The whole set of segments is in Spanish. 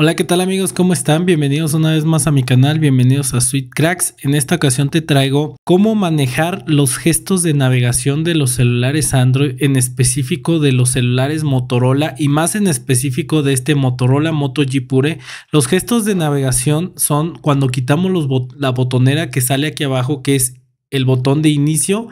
Hola, ¿qué tal amigos? ¿Cómo están? Bienvenidos una vez más a mi canal, bienvenidos a Sweet Cracks. En esta ocasión te traigo cómo manejar los gestos de navegación de los celulares Android, en específico de los celulares Motorola y más en específico de este Motorola Moto G Pure. Los gestos de navegación son cuando quitamos la botonera que sale aquí abajo, que es el botón de inicio,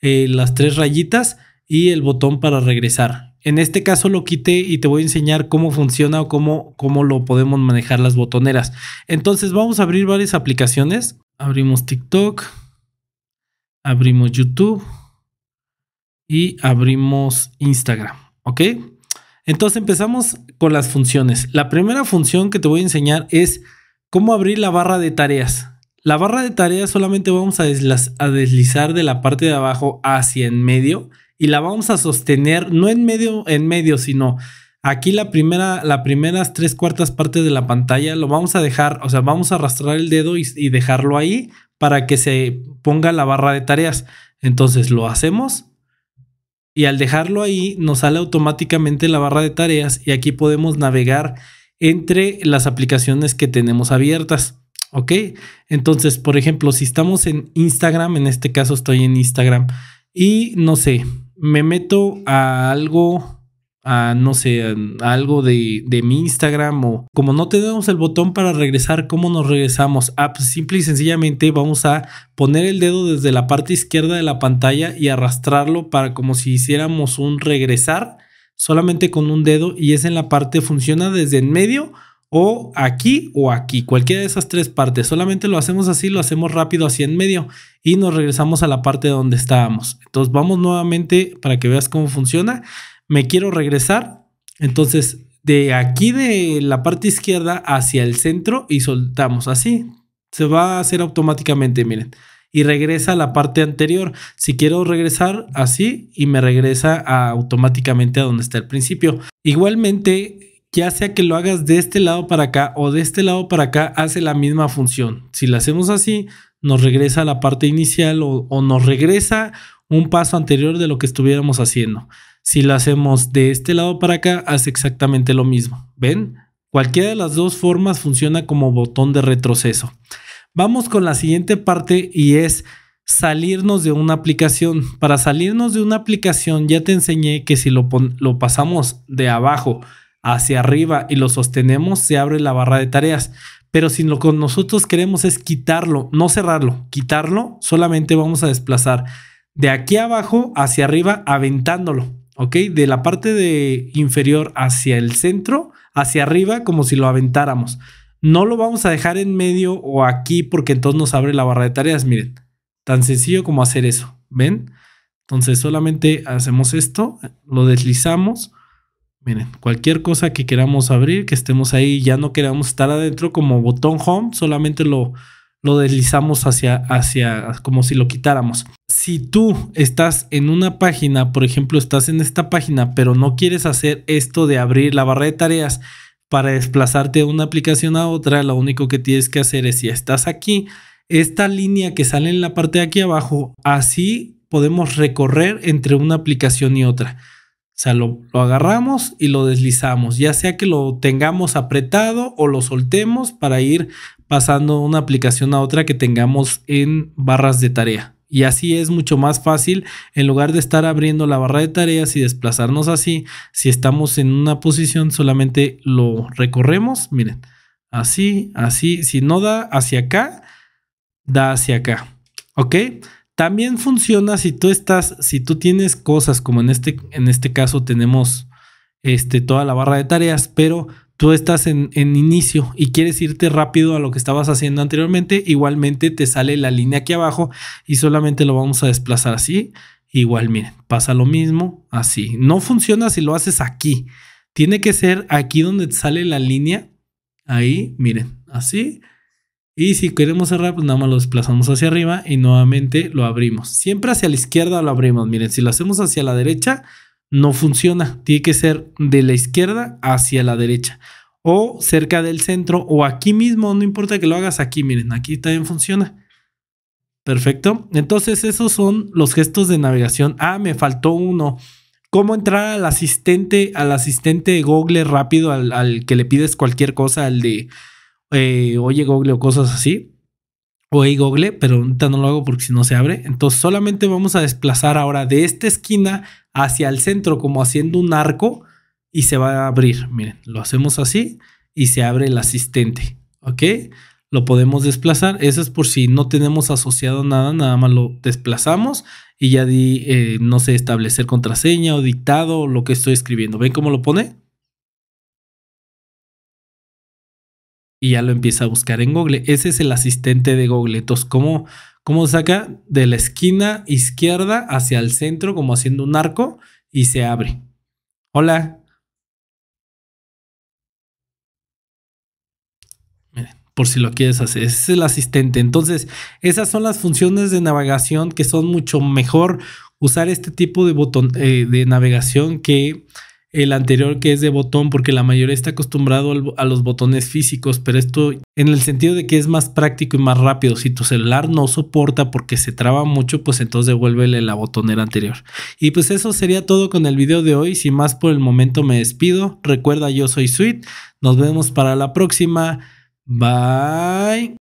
eh, las tres rayitas y el botón para regresar. En este caso lo quité y te voy a enseñar cómo funciona o cómo, cómo lo podemos manejar las botoneras. Entonces vamos a abrir varias aplicaciones. Abrimos TikTok, abrimos YouTube y abrimos Instagram, ¿ok? Entonces empezamos con las funciones. La primera función que te voy a enseñar es cómo abrir la barra de tareas. La barra de tareas solamente vamos a, a deslizar de la parte de abajo hacia en medio y la vamos a sostener no en medio, en medio, sino aquí la primera, las primeras tres cuartas partes de la pantalla lo vamos a dejar, o sea, vamos a arrastrar el dedo y, y dejarlo ahí para que se ponga la barra de tareas. Entonces lo hacemos y al dejarlo ahí nos sale automáticamente la barra de tareas y aquí podemos navegar entre las aplicaciones que tenemos abiertas. ¿Ok? Entonces, por ejemplo, si estamos en Instagram, en este caso estoy en Instagram y no sé, me meto a algo, a no sé, a algo de, mi Instagram o como no tenemos el botón para regresar, ¿cómo nos regresamos? Ah, pues simple y sencillamente vamos a poner el dedo desde la parte izquierda de la pantalla y arrastrarlo para como si hiciéramos un regresar solamente con un dedo y es en la parte, funciona desde en medio o aquí o aquí, cualquiera de esas tres partes. Solamente lo hacemos así, lo hacemos rápido así en medio y nos regresamos a la parte donde estábamos. Entonces vamos nuevamente para que veas cómo funciona. Me quiero regresar. Entonces de aquí de la parte izquierda hacia el centro y soltamos así. Se va a hacer automáticamente, miren. Y regresa a la parte anterior. Si quiero regresar así y me regresa automáticamente a donde está el principio. Igualmente ya sea que lo hagas de este lado para acá o de este lado para acá, hace la misma función. Si lo hacemos así, nos regresa a la parte inicial o, nos regresa un paso anterior de lo que estuviéramos haciendo. Si lo hacemos de este lado para acá, hace exactamente lo mismo. ¿Ven? Cualquiera de las dos formas funciona como botón de retroceso. Vamos con la siguiente parte y es salirnos de una aplicación. Para salirnos de una aplicación ya te enseñé que si lo pasamos de abajo hacia arriba y lo sostenemos, se abre la barra de tareas. Pero si lo que nosotros queremos es quitarlo, no cerrarlo, quitarlo, solamente vamos a desplazar de aquí abajo hacia arriba aventándolo, ¿ok? De la parte de inferior hacia el centro, hacia arriba como si lo aventáramos. No lo vamos a dejar en medio o aquí porque entonces nos abre la barra de tareas, miren. Tan sencillo como hacer eso, ¿ven? Entonces solamente hacemos esto, lo deslizamos Miren, cualquier cosa que queramos abrir, que estemos ahí, ya no queramos estar adentro como botón home, solamente lo, lo deslizamos hacia, hacia, como si lo quitáramos. Si tú estás en una página, por ejemplo, estás en esta página, pero no quieres hacer esto de abrir la barra de tareas para desplazarte de una aplicación a otra, lo único que tienes que hacer es, si estás aquí, esta línea que sale en la parte de aquí abajo, así podemos recorrer entre una aplicación y otra o sea, lo, lo, agarramos y lo deslizamos, ya sea que lo tengamos apretado o lo soltemos para ir pasando una aplicación a otra que tengamos en barras de tarea. Y así es mucho más fácil, en lugar de estar abriendo la barra de tareas y desplazarnos así, si estamos en una posición solamente lo recorremos, miren, así, así, si no da hacia acá, da hacia acá, ¿ok? También funciona si tú estás, si tú tienes cosas, como en este, en este caso tenemos este, toda la barra de tareas, pero tú estás en, en, inicio y quieres irte rápido a lo que estabas haciendo anteriormente, igualmente te sale la línea aquí abajo y solamente lo vamos a desplazar así. Igual, miren, pasa lo mismo, así. No funciona si lo haces aquí. Tiene que ser aquí donde te sale la línea. Ahí, miren, así y si queremos cerrar, pues nada más lo desplazamos hacia arriba y nuevamente lo abrimos. Siempre hacia la izquierda lo abrimos. Miren, si lo hacemos hacia la derecha, no funciona. Tiene que ser de la izquierda hacia la derecha. O cerca del centro o aquí mismo. No importa que lo hagas aquí. Miren, aquí también funciona. Perfecto. Entonces esos son los gestos de navegación. Ah, me faltó uno. ¿Cómo entrar al asistente, al asistente de Google rápido, al, al que le pides cualquier cosa, al de eh, oye Google o cosas así. oye Google, pero ahorita no lo hago porque si no se abre. Entonces solamente vamos a desplazar ahora de esta esquina hacia el centro, como haciendo un arco, y se va a abrir. Miren, lo hacemos así y se abre el asistente. ¿Ok? Lo podemos desplazar. Eso es por si no tenemos asociado nada, nada más lo desplazamos y ya di, eh, no sé, establecer contraseña o dictado o lo que estoy escribiendo. ¿Ven cómo lo pone? y ya lo empieza a buscar en Google. Ese es el asistente de Google. Entonces, ¿cómo, saca de la esquina izquierda hacia el centro, como haciendo un arco, y se abre? Hola. por si lo quieres hacer, ese es el asistente. Entonces, esas son las funciones de navegación que son mucho mejor usar este tipo de botón eh, de navegación que el anterior que es de botón, porque la mayoría está acostumbrado a los botones físicos, pero esto en el sentido de que es más práctico y más rápido. Si tu celular no soporta porque se traba mucho, pues entonces devuélvele la botonera anterior. Y pues eso sería todo con el video de hoy. Sin más por el momento me despido. Recuerda, yo soy Sweet. Nos vemos para la próxima. Bye.